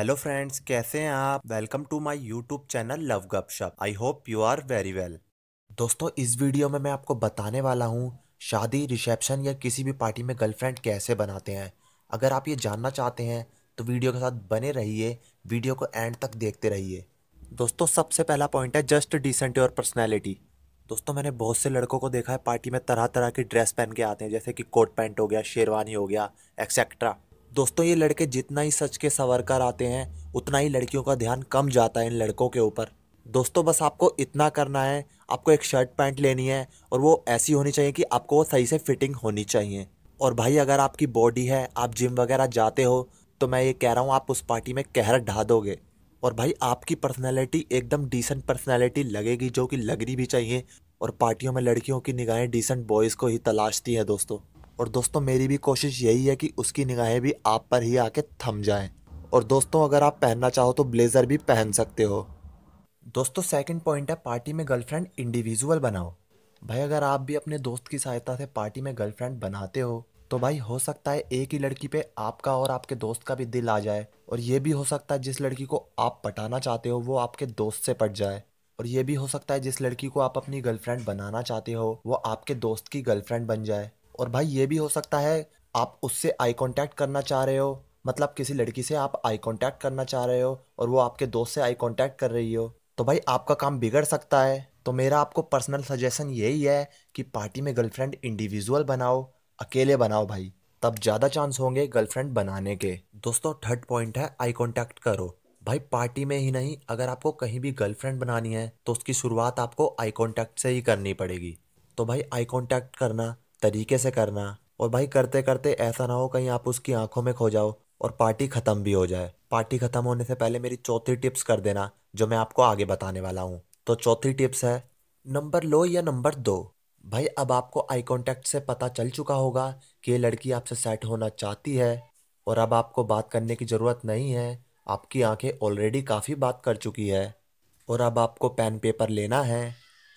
hello friends कैसे हैं आप welcome to my YouTube channel love Gupshup I hope you are very well दोस्तों इस वीडियो में मैं आपको बताने वाला हूँ शादी रिसेप्शन या किसी भी पार्टी में गर्लफ्रेंड कैसे बनाते हैं अगर आप ये जानना चाहते हैं तो वीडियो के साथ बने रहिए वीडियो को एंड तक देखते रहिए दोस्तों सबसे पहला पॉइंट है जस्ट डिसेंट योर पर्सनैलिटी दोस्तों मैंने बहुत से लड़कों को देखा है पार्टी में तरह तरह की ड्रेस पहन के आते हैं जैसे कि कोट पैंट हो गया शेरवानी हो गया एक्सेट्रा दोस्तों ये लड़के जितना ही सच के सवर कर आते हैं उतना ही लड़कियों का ध्यान कम जाता है इन लड़कों के ऊपर दोस्तों बस आपको इतना करना है आपको एक शर्ट पैंट लेनी है और वो ऐसी होनी चाहिए कि आपको वो सही से फिटिंग होनी चाहिए और भाई अगर आपकी बॉडी है आप जिम वगैरह जाते हो तो मैं ये कह रहा हूँ आप उस पार्टी में कहर ढा दोगे और भाई आपकी पर्सनैलिटी एकदम डिसेंट पर्सनैलिटी लगेगी जो कि लगनी भी चाहिए और पार्टियों में लड़कियों की निगाहें डिसेंट बॉयज़ को ही तलाशती हैं दोस्तों और दोस्तों मेरी भी कोशिश यही है कि उसकी निगाहें भी आप पर ही आके थम जाएं और दोस्तों अगर आप पहनना चाहो तो ब्लेज़र भी पहन सकते हो दोस्तों सेकंड पॉइंट है पार्टी में गर्लफ्रेंड इंडिविजुअल बनाओ भाई अगर आप भी अपने दोस्त की सहायता से पार्टी में गर्लफ्रेंड बनाते हो तो भाई हो सकता है एक ही लड़की पे आपका और आपके दोस्त का भी दिल आ जाए और ये भी हो सकता है जिस लड़की को आप पटाना चाहते हो वो आपके दोस्त से पट जाए और ये भी हो सकता है जिस लड़की को आप अपनी गर्लफ्रेंड बनाना चाहते हो वो आपके दोस्त की गर्लफ्रेंड बन जाए और भाई ये भी हो सकता है आप उससे आई कॉन्टैक्ट करना चाह रहे हो मतलब किसी लड़की से आप आई कॉन्टैक्ट करना चाह रहे हो और वो आपके दोस्त से आई कॉन्टैक्ट कर रही हो तो भाई आपका काम बिगड़ सकता है तो मेरा आपको पर्सनल सजेशन यही है कि पार्टी में गर्लफ्रेंड इंडिविजुअल बनाओ अकेले बनाओ भाई तब ज़्यादा चांस होंगे गर्लफ्रेंड बनाने के दोस्तों थर्ड पॉइंट है आई कॉन्टैक्ट करो भाई पार्टी में ही नहीं अगर आपको कहीं भी गर्लफ्रेंड बनानी है तो उसकी शुरुआत आपको आई कॉन्टैक्ट से ही करनी पड़ेगी तो भाई आई कॉन्टैक्ट करना तरीके से करना और भाई करते करते ऐसा ना हो कहीं आप उसकी आंखों में खो जाओ और पार्टी ख़त्म भी हो जाए पार्टी ख़त्म होने से पहले मेरी चौथी टिप्स कर देना जो मैं आपको आगे बताने वाला हूँ तो चौथी टिप्स है नंबर लो या नंबर दो भाई अब आपको आई कॉन्टेक्ट से पता चल चुका होगा कि ये लड़की आपसे सेट होना चाहती है और अब आपको बात करने की ज़रूरत नहीं है आपकी आंखें ऑलरेडी काफ़ी बात कर चुकी है और अब आपको पेन पेपर लेना है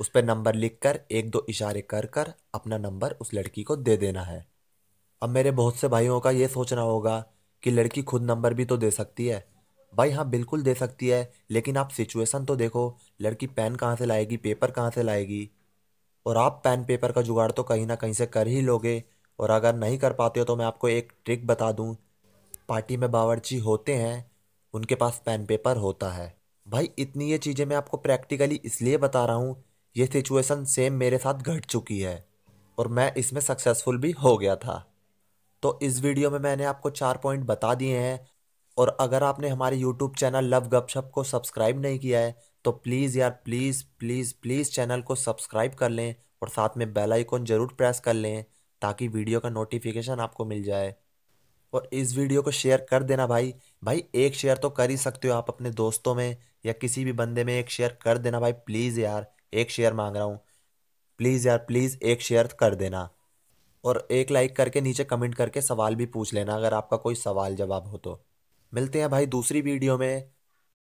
उस पर नंबर लिख कर एक दो इशारे कर कर अपना नंबर उस लड़की को दे देना है अब मेरे बहुत से भाइयों का ये सोचना होगा कि लड़की खुद नंबर भी तो दे सकती है भाई हाँ बिल्कुल दे सकती है लेकिन आप सिचुएशन तो देखो लड़की पेन कहाँ से लाएगी पेपर कहाँ से लाएगी और आप पेन पेपर का जुगाड़ तो कहीं ना कहीं से कर ही लोगे और अगर नहीं कर पाते हो तो मैं आपको एक ट्रिक बता दूँ पार्टी में बावर्ची होते हैं उनके पास पेन पेपर होता है भाई इतनी ये चीज़ें मैं आपको प्रैक्टिकली इसलिए बता रहा हूँ ये सिचुएशन सेम मेरे साथ घट चुकी है और मैं इसमें सक्सेसफुल भी हो गया था तो इस वीडियो में मैंने आपको चार पॉइंट बता दिए हैं और अगर आपने हमारे यूट्यूब चैनल लव गपशप को सब्सक्राइब नहीं किया है तो प्लीज़ यार प्लीज़ प्लीज़ प्लीज़ चैनल को सब्सक्राइब कर लें और साथ में बेल आइकॉन ज़रूर प्रेस कर लें ताकि वीडियो का नोटिफिकेशन आपको मिल जाए और इस वीडियो को शेयर कर देना भाई भाई एक शेयर तो कर ही सकते हो आप अपने दोस्तों में या किसी भी बंदे में एक शेयर कर देना भाई प्लीज़ यार एक शेयर मांग रहा हूँ प्लीज़ यार प्लीज़ एक शेयर कर देना और एक लाइक करके नीचे कमेंट करके सवाल भी पूछ लेना अगर आपका कोई सवाल जवाब हो तो मिलते हैं भाई दूसरी वीडियो में